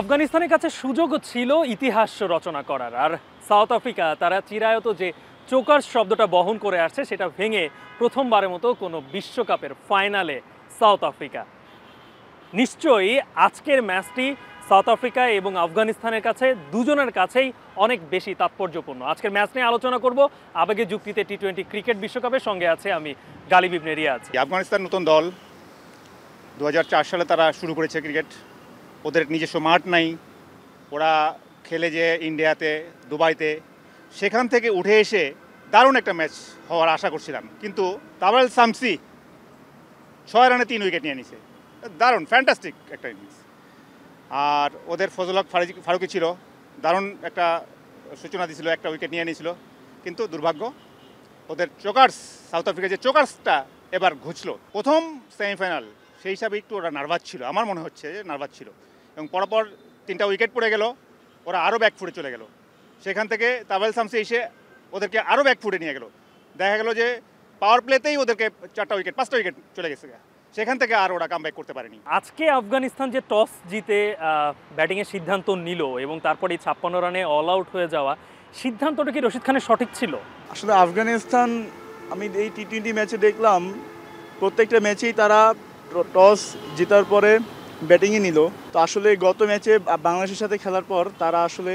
আফগানিস্তানের কাছে সুযোগ ছিল ইতিহাস রচনা করার আর সাউথ আফ্রিকা তারা চিরায়ত যে চোকার শব্দটা বহন করে আসছে সেটা ভেঙে প্রথমবারের মতো কোনো বিশ্বকাপের ফাইনালে সাউথ আফ্রিকা নিশ্চয়ই আজকের ম্যাচটি সাউথ আফ্রিকা এবং আফগানিস্তানের কাছে দুজনের কাছেই অনেক বেশি তাৎপর্যপূর্ণ আজকের ম্যাচ নিয়ে আলোচনা করব আবেগে যুক্তিতে টি টোয়েন্টি ক্রিকেট বিশ্বকাপের সঙ্গে আছে আমি গালিব ইবনে আছি আফগানিস্তান নতুন দল দু সালে তারা শুরু করেছে ক্রিকেট ওদের নিজস্ব মাঠ নাই ওরা খেলে যে ইন্ডিয়াতে দুবাইতে সেখান থেকে উঠে এসে দারুণ একটা ম্যাচ হওয়ার আশা করছিলাম কিন্তু তাবাল সামসি ছয় রানে তিন উইকেট নিয়ে নিছে দারুণ ফ্যান্টাস্টিক একটা ইনিংস আর ওদের ফজলক ফারুকি ফারুকি ছিল দারুণ একটা সূচনা দিছিল একটা উইকেট নিয়ে নিয়েছিল কিন্তু দুর্ভাগ্য ওদের চোকার্স সাউথ আফ্রিকার যে চোকার্সটা এবার ঘুচল প্রথম সেমিফাইনাল সেই হিসাবে একটু ওরা নার্ভাস ছিল আমার মনে হচ্ছে যে নার্ভাস ছিল এবং পরপর তিনটা উইকেট পড়ে গেল ওরা আরও ব্যাক ফুটে চলে গেল সেখান থেকে তাবেল শামসি এসে ওদেরকে আরও ব্যাক ফুটে নিয়ে গেল দেখা গেল যে পাওয়ার প্লেতেই ওদেরকে চারটা উইকেট পাঁচটা উইকেট চলে গেছে সেখান থেকে আর ওরা কামব্যাক করতে পারেনি আজকে আফগানিস্তান যে টস জিতে ব্যাটিংয়ের সিদ্ধান্ত নিল এবং তারপরে এই ছাপ্পান্ন রানে অল আউট হয়ে যাওয়া সিদ্ধান্তটা কি রশিদ খানের সঠিক ছিল আসলে আফগানিস্তান আমি এই টি টোয়েন্টি ম্যাচে দেখলাম প্রত্যেকটা ম্যাচেই তারা টস জেতার পরে ব্যাটিংয়ে নিল তো আসলে গত ম্যাচে বাংলাদেশের সাথে খেলার পর তারা আসলে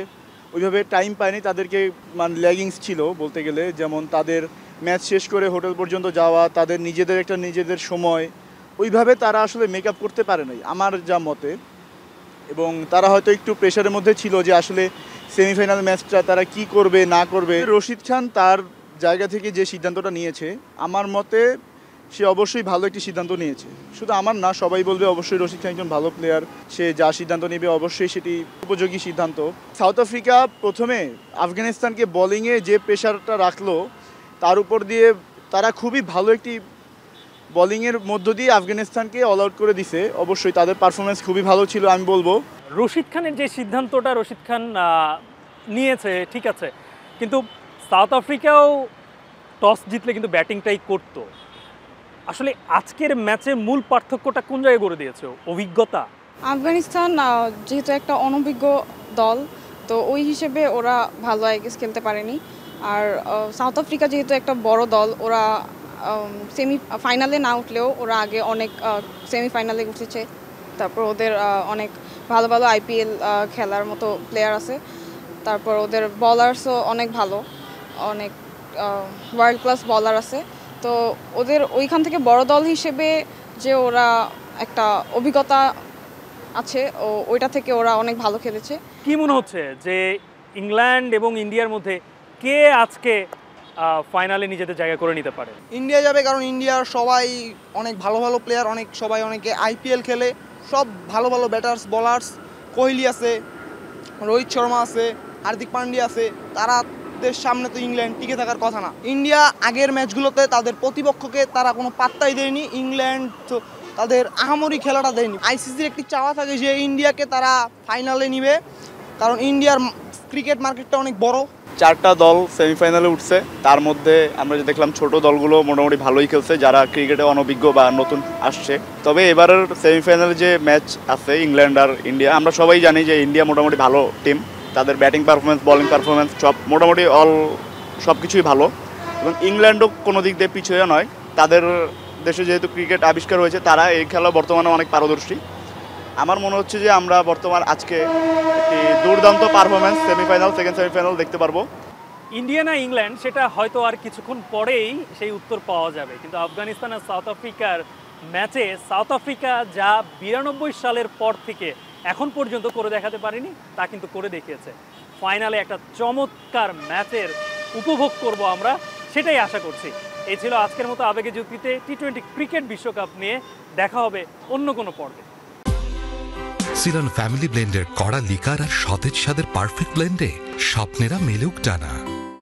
ওইভাবে টাইম পায়নি তাদেরকে মানে ল্যাগিংস ছিল বলতে গেলে যেমন তাদের ম্যাচ শেষ করে হোটেল পর্যন্ত যাওয়া তাদের নিজেদের একটা নিজেদের সময় ওইভাবে তারা আসলে মেক আপ করতে পারে নাই আমার যা মতে এবং তারা হয়তো একটু প্রেশারের মধ্যে ছিল যে আসলে সেমিফাইনাল ম্যাচটা তারা কি করবে না করবে রশিদ খান তার জায়গা থেকে যে সিদ্ধান্তটা নিয়েছে আমার মতে সে অবশ্যই ভালো একটি সিদ্ধান্ত নিয়েছে শুধু আমার না সবাই বলবে অবশ্যই রশিদ খান একজন ভালো প্লেয়ার সে যা সিদ্ধান্ত নেবে অবশ্যই সেটি উপযোগী সিদ্ধান্ত সাউথ আফ্রিকা প্রথমে আফগানিস্তানকে বলিংয়ে যে প্রেশারটা রাখলো তার উপর দিয়ে তারা খুবই ভালো একটি বলিংয়ের মধ্য দিয়ে আফগানিস্তানকে অল আউট করে দিছে অবশ্যই তাদের পারফরমেন্স খুবই ভালো ছিল আমি বলবো রশিদ খানের যে সিদ্ধান্তটা রশিদ খান নিয়েছে ঠিক আছে কিন্তু সাউথ আফ্রিকাও টস জিতলে কিন্তু ব্যাটিংটাই করতো আসলে আজকের ম্যাচে মূল পার্থক্যটা কোন জায়গায় গড়ে দিয়েছে অভিজ্ঞতা আফগানিস্তান যেহেতু একটা অনভিজ্ঞ দল তো ওই হিসেবে ওরা ভালো আইগেস খেলতে পারেনি আর সাউথ আফ্রিকা যেহেতু একটা বড় দল ওরা সেমি ফাইনালে না উঠলেও ওরা আগে অনেক সেমিফাইনালে উঠেছে তারপর ওদের অনেক ভালো ভালো আইপিএল খেলার মতো প্লেয়ার আছে তারপর ওদের বলার্সও অনেক ভালো অনেক ওয়ার্ল্ড ক্লাস বলার আছে তো ওদের ওইখান থেকে বড় দল হিসেবে যে ওরা একটা অভিজ্ঞতা আছে ও ওইটা থেকে ওরা অনেক ভালো খেলেছে কি মনে হচ্ছে যে ইংল্যান্ড এবং ইন্ডিয়ার মধ্যে কে আজকে ফাইনালে নিজেদের জায়গা করে নিতে পারে ইন্ডিয়া যাবে কারণ ইন্ডিয়ার সবাই অনেক ভালো ভালো প্লেয়ার অনেক সবাই অনেকে আইপিএল খেলে সব ভালো ভালো ব্যাটার্স বলার্স কোহলি আছে রোহিত শর্মা আছে হার্দিক পান্ডিয়া আছে তারা ভারতের সামনে তো ইংল্যান্ড টিকে থাকার কথা না ইন্ডিয়া আগের ম্যাচগুলোতে তাদের প্রতিপক্ষকে তারা কোনো পাত্তাই দেয়নি ইংল্যান্ড তাদের আহামরি খেলাটা দেয়নি আইসিসির একটি চাওয়া থাকে যে ইন্ডিয়াকে তারা ফাইনালে নিবে কারণ ইন্ডিয়ার ক্রিকেট মার্কেটটা অনেক বড় চারটা দল সেমিফাইনালে উঠছে তার মধ্যে আমরা যে দেখলাম ছোট দলগুলো মোটামুটি ভালোই খেলছে যারা ক্রিকেটে অনভিজ্ঞ বা নতুন আসছে তবে এবারের সেমিফাইনাল যে ম্যাচ আছে ইংল্যান্ড আর ইন্ডিয়া আমরা সবাই জানি যে ইন্ডিয়া মোটামুটি ভালো টিম তাদের ব্যাটিং পারফরমেন্স বলিং পারফরমেন্স সব মোটামুটি অল সব কিছুই ভালো এবং ইংল্যান্ডও কোনো দিক দিয়ে পিছিয়ে নয় তাদের দেশে যেহেতু ক্রিকেট আবিষ্কার হয়েছে তারা এই খেলা বর্তমানে অনেক পারদর্শী আমার মনে হচ্ছে যে আমরা বর্তমান আজকে একটি দুর্দান্ত পারফরমেন্স সেমিফাইনাল সেকেন্ড সেমিফাইনাল দেখতে পারবো ইন্ডিয়া না ইংল্যান্ড সেটা হয়তো আর কিছুক্ষণ পরেই সেই উত্তর পাওয়া যাবে কিন্তু আফগানিস্তান আর সাউথ আফ্রিকার ম্যাচে সাউথ আফ্রিকা যা বিরানব্বই সালের পর থেকে এখন পর্যন্ত করে দেখাতে পারিনি তা কিন্তু করে দেখিয়েছে ফাইনালে একটা চমৎকার ম্যাচের উপভোগ করব আমরা সেটাই আশা করছি এই ছিল আজকের মতো আবেগে যুক্তিতে টি টোয়েন্টি ক্রিকেট বিশ্বকাপ নিয়ে দেখা হবে অন্য কোনো পর্বে সিলন ফ্যামিলি ব্লেন্ডের কড়া লিকার আর সতেজ সাদের পারফেক্ট ব্লেন্ডে স্বপ্নেরা মেলুক উকটানা